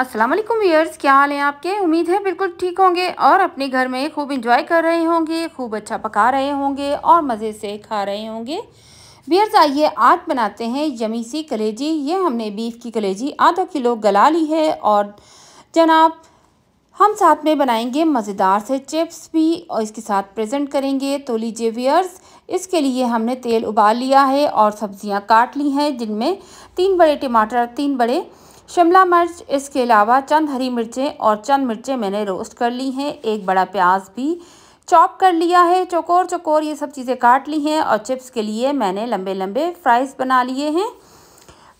अस्सलाम वालेकुम व्यूअर्स क्या हाल है आपके उम्मीद है बिल्कुल ठीक होंगे और अपने घर में खूब इंजॉय कर रहे होंगे खूब अच्छा पका रहे होंगे और मज़े से खा रहे होंगे व्यूअर्स आइए आज बनाते हैं यमी सी कलेजी ये हमने बीफ की कलेजी आधा किलो गला ली है और जनाब हम साथ में बनाएंगे मज़ेदार से चिप्स भी और इसके साथ प्रेजेंट करेंगे तो लीजिए व्यूअर्स इसके लिए हमने तेल उबाल लिया है और सब्जियां काट ली हैं जिनमें तीन बड़े टमाटर तीन बड़े शिमला मिर्च इसके अलावा चंद हरी मिर्चें और चंद मिर्चें मैंने रोस्ट कर ली हैं एक बड़ा प्याज भी चॉप कर लिया है चकोर चकोर ये सब चीज़ें काट ली हैं और चिप्स के लिए मैंने लंबे लंबे फ्राइज़ बना लिए हैं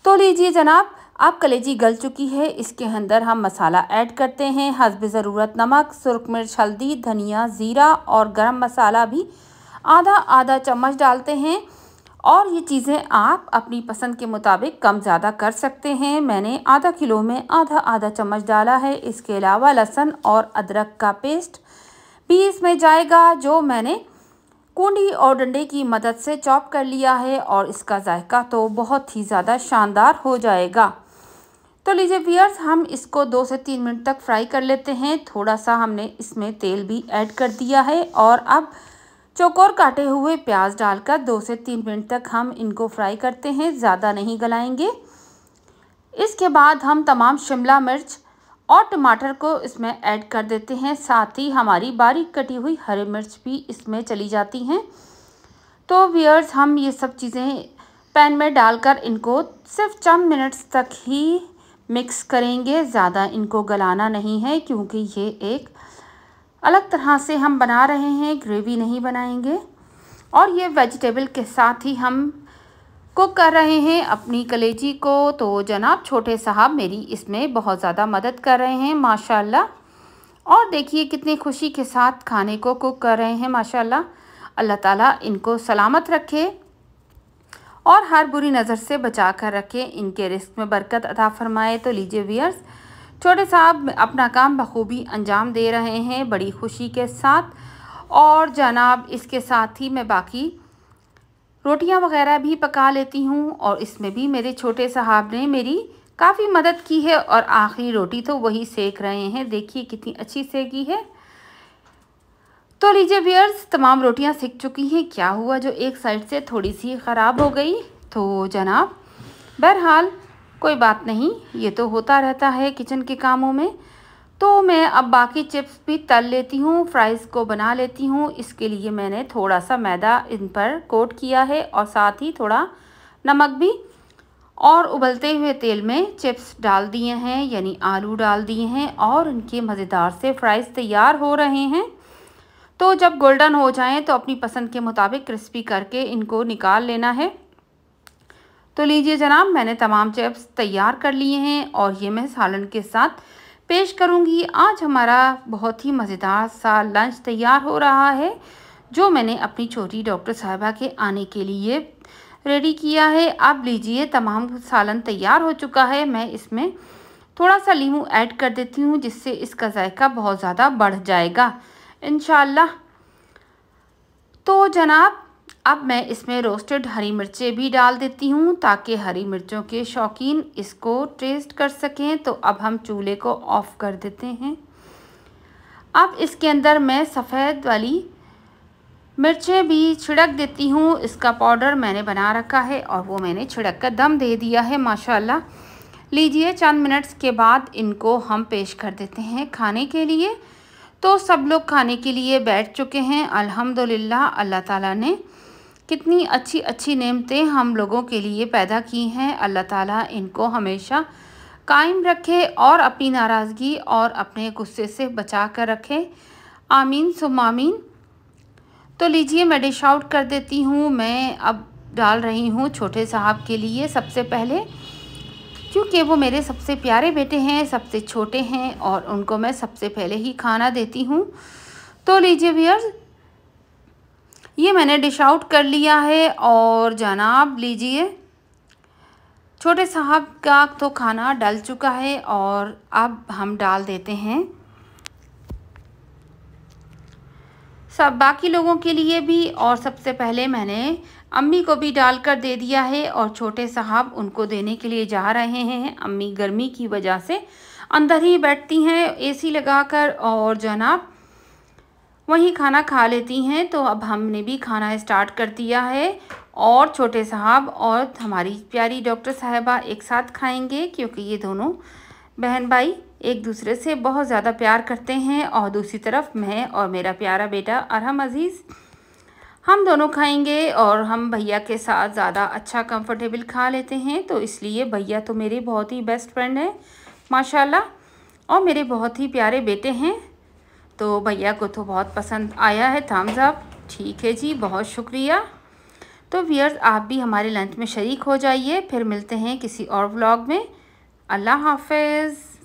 तो लीजिए जनाब अब कलेजी गल चुकी है इसके अंदर हम मसाला ऐड करते हैं हसब ज़रूरत नमक सुरख मिर्च हल्दी धनिया ज़ीरा और गरम मसाला भी आधा आधा चम्मच डालते हैं और ये चीज़ें आप अपनी पसंद के मुताबिक कम ज़्यादा कर सकते हैं मैंने आधा किलो में आधा आधा चम्मच डाला है इसके अलावा लहसुन और अदरक का पेस्ट भी इसमें जाएगा जो मैंने कुंडी और डंडे की मदद से चॉप कर लिया है और इसका जायका तो बहुत ही ज़्यादा शानदार हो जाएगा तो लीजिए वियर्स हम इसको दो से तीन मिनट तक फ्राई कर लेते हैं थोड़ा सा हमने इसमें तेल भी ऐड कर दिया है और अब चौकोर काटे हुए प्याज डालकर दो से तीन मिनट तक हम इनको फ्राई करते हैं ज़्यादा नहीं गलाएंगे इसके बाद हम तमाम शिमला मिर्च और टमाटर को इसमें ऐड कर देते हैं साथ ही हमारी बारीक कटी हुई हरी मिर्च भी इसमें चली जाती हैं तो वियर्स हम ये सब चीज़ें पैन में डालकर इनको सिर्फ चंद मिनट्स तक ही मिक्स करेंगे ज़्यादा इनको गलाना नहीं है क्योंकि ये एक अलग तरह से हम बना रहे हैं ग्रेवी नहीं बनाएंगे और ये वेजिटेबल के साथ ही हम कुक कर रहे हैं अपनी कलेजी को तो जनाब छोटे साहब मेरी इसमें बहुत ज़्यादा मदद कर रहे हैं माशाल्लाह और देखिए कितनी खुशी के साथ खाने को कुक कर रहे हैं माशाल्लाह अल्लाह ताला इनको सलामत रखे और हर बुरी नज़र से बचा कर रखे इनके रिस्क में बरकत अदा फरमाए तो लीजिए वियर्स छोटे साहब अपना काम बखूबी अंजाम दे रहे हैं बड़ी खुशी के साथ और जनाब इसके साथ ही मैं बाकी रोटियां वगैरह भी पका लेती हूँ और इसमें भी मेरे छोटे साहब ने मेरी काफ़ी मदद की है और आखिरी रोटी तो वही सेक रहे हैं देखिए कितनी अच्छी सेकी है तो लीजिए बियर्स तमाम रोटियां सेक चुकी हैं क्या हुआ जो एक साइड से थोड़ी सी ख़राब हो गई तो जनाब बहरहाल कोई बात नहीं ये तो होता रहता है किचन के कामों में तो मैं अब बाकी चिप्स भी तल लेती हूँ फ्राइज़ को बना लेती हूँ इसके लिए मैंने थोड़ा सा मैदा इन पर कोट किया है और साथ ही थोड़ा नमक भी और उबलते हुए तेल में चिप्स डाल दिए हैं यानी आलू डाल दिए हैं और उनके मज़ेदार से फ्राइज़ तैयार हो रहे हैं तो जब गोल्डन हो जाएं तो अपनी पसंद के मुताबिक क्रिस्पी करके इनको निकाल लेना है तो लीजिए जनाब मैंने तमाम चिप्स तैयार कर लिए हैं और ये मैं सालन के साथ पेश करूँगी आज हमारा बहुत ही मज़ेदार सा लंच तैयार हो रहा है जो मैंने अपनी छोटी डॉक्टर साहबा के आने के लिए रेडी किया है आप लीजिए तमाम सालन तैयार हो चुका है मैं इसमें थोड़ा सा लीमू ऐड कर देती हूँ जिससे इसका जायका बहुत ज़्यादा बढ़ जाएगा इन तो जनाब अब मैं इसमें रोस्टेड हरी मिर्चें भी डाल देती हूँ ताकि हरी मिर्चों के शौकीन इसको टेस्ट कर सकें तो अब हम चूल्हे को ऑफ़ कर देते हैं अब इसके अंदर मैं सफ़ेद वाली मिर्चें भी छिड़क देती हूँ इसका पाउडर मैंने बना रखा है और वो मैंने छिड़क कर दम दे दिया है माशाल्लाह लीजिए चंद मिनट्स के बाद इनको हम पेश कर देते हैं खाने के लिए तो सब लोग खाने के लिए बैठ चुके हैं अल्हम्दुलिल्लाह अल्लाह ताला ने कितनी अच्छी अच्छी नेमतें हम लोगों के लिए पैदा की हैं अल्लाह ताला इनको हमेशा कायम रखे और अपनी नाराज़गी और अपने गुस्से से बचा कर रखे आमीन सुमामीन तो लीजिए मैं डिश आउट कर देती हूँ मैं अब डाल रही हूँ छोटे साहब के लिए सबसे पहले क्योंकि वो मेरे सबसे प्यारे बेटे हैं सबसे छोटे हैं और उनको मैं सबसे पहले ही खाना देती हूँ तो लीजिए व्यर्स ये मैंने डिश आउट कर लिया है और जनाब लीजिए छोटे साहब का तो खाना डल चुका है और अब हम डाल देते हैं सब बाकी लोगों के लिए भी और सबसे पहले मैंने अम्मी को भी डाल कर दे दिया है और छोटे साहब उनको देने के लिए जा रहे हैं अम्मी गर्मी की वजह से अंदर ही बैठती हैं एसी लगाकर और जनाब वहीं खाना खा लेती हैं तो अब हमने भी खाना स्टार्ट कर दिया है और छोटे साहब और हमारी प्यारी डॉक्टर साहबा एक साथ खाएंगे क्योंकि ये दोनों बहन भाई एक दूसरे से बहुत ज़्यादा प्यार करते हैं और दूसरी तरफ मैं और मेरा प्यारा बेटा अरहम अजीज़ हम दोनों खाएंगे और हम भैया के साथ ज़्यादा अच्छा कंफर्टेबल खा लेते हैं तो इसलिए भैया तो मेरे बहुत ही बेस्ट फ्रेंड हैं माशाल्लाह और मेरे बहुत ही प्यारे बेटे हैं तो भैया को तो बहुत पसंद आया है थम्स अप ठीक है जी बहुत शुक्रिया तो वियर्स आप भी हमारे लंच में शरीक हो जाइए फिर मिलते हैं किसी और व्लॉग में अल्लाह हाफिज़